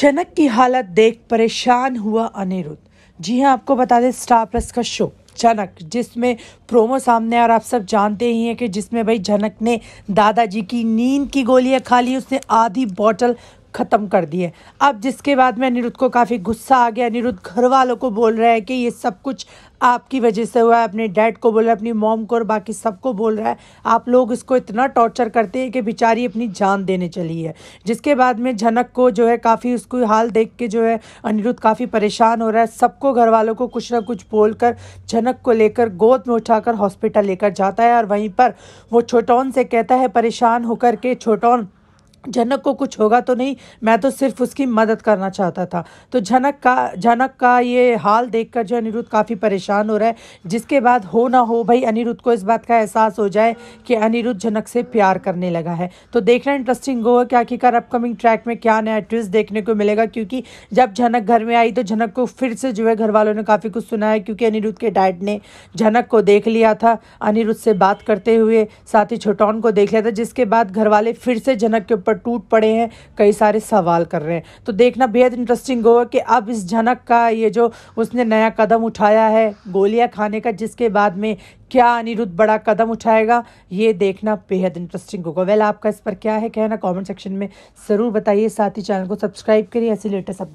जनक की हालत देख परेशान हुआ अनिरुद्ध जी हाँ आपको बता दें स्टार प्लस का शो जनक जिसमें प्रोमो सामने और आप सब जानते ही हैं कि जिसमें भाई जनक ने दादाजी की नींद की गोलियां खा ली उसने आधी बॉटल ख़त्म कर दिए अब जिसके बाद में अनिरुद्ध को काफ़ी गुस्सा आ गया अनिरुद्ध घर वालों को बोल रहा है कि ये सब कुछ आपकी वजह से हुआ है अपने डैड को बोल रहा है अपनी मॉम को और बाकी सबको बोल रहा है आप लोग इसको इतना टॉर्चर करते हैं कि बेचारी अपनी जान देने चली है जिसके बाद में झनक को जो है काफ़ी उसको हाल देख के जो है अनिरुद्ध काफ़ी परेशान हो रहा है सबको घर वालों को कुछ ना कुछ बोल कर झनक को लेकर गोद में उठाकर हॉस्पिटल लेकर जाता है और वहीं पर वो छोटौन से कहता है परेशान होकर के छोटौन जनक को कुछ होगा तो नहीं मैं तो सिर्फ उसकी मदद करना चाहता था तो जनक का जनक का ये हाल देखकर जो अनिरुद्ध काफ़ी परेशान हो रहा है जिसके बाद हो ना हो भाई अनिरुद्ध को इस बात का एहसास हो जाए कि अनिरुद्ध जनक से प्यार करने लगा है तो देखना इंटरेस्टिंग होगा कि आखिरकार अपकमिंग ट्रैक में क्या नया ट्विस्ट देखने को मिलेगा क्योंकि जब झनक घर में आई तो झनक को फिर से जो है घर वालों ने काफ़ी कुछ सुना है क्योंकि अनिरुद्ध के डैड ने झनक को देख लिया था अनिरुद्ध से बात करते हुए साथ ही छोटौन को देख लिया था जिसके बाद घर वाले फिर से झनक के ऊपर पर टूट पड़े हैं कई सारे सवाल कर रहे हैं तो देखना बेहद इंटरेस्टिंग होगा कि अब इस झनक का ये जो उसने नया कदम उठाया है गोलियां खाने का जिसके बाद में क्या अनिरुद्ध बड़ा कदम उठाएगा ये देखना बेहद इंटरेस्टिंग होगा वेल आपका इस पर क्या है कहना कमेंट सेक्शन में ज़रूर बताइए साथ ही चैनल को सब्सक्राइब करिए ऐसे लेटेस्ट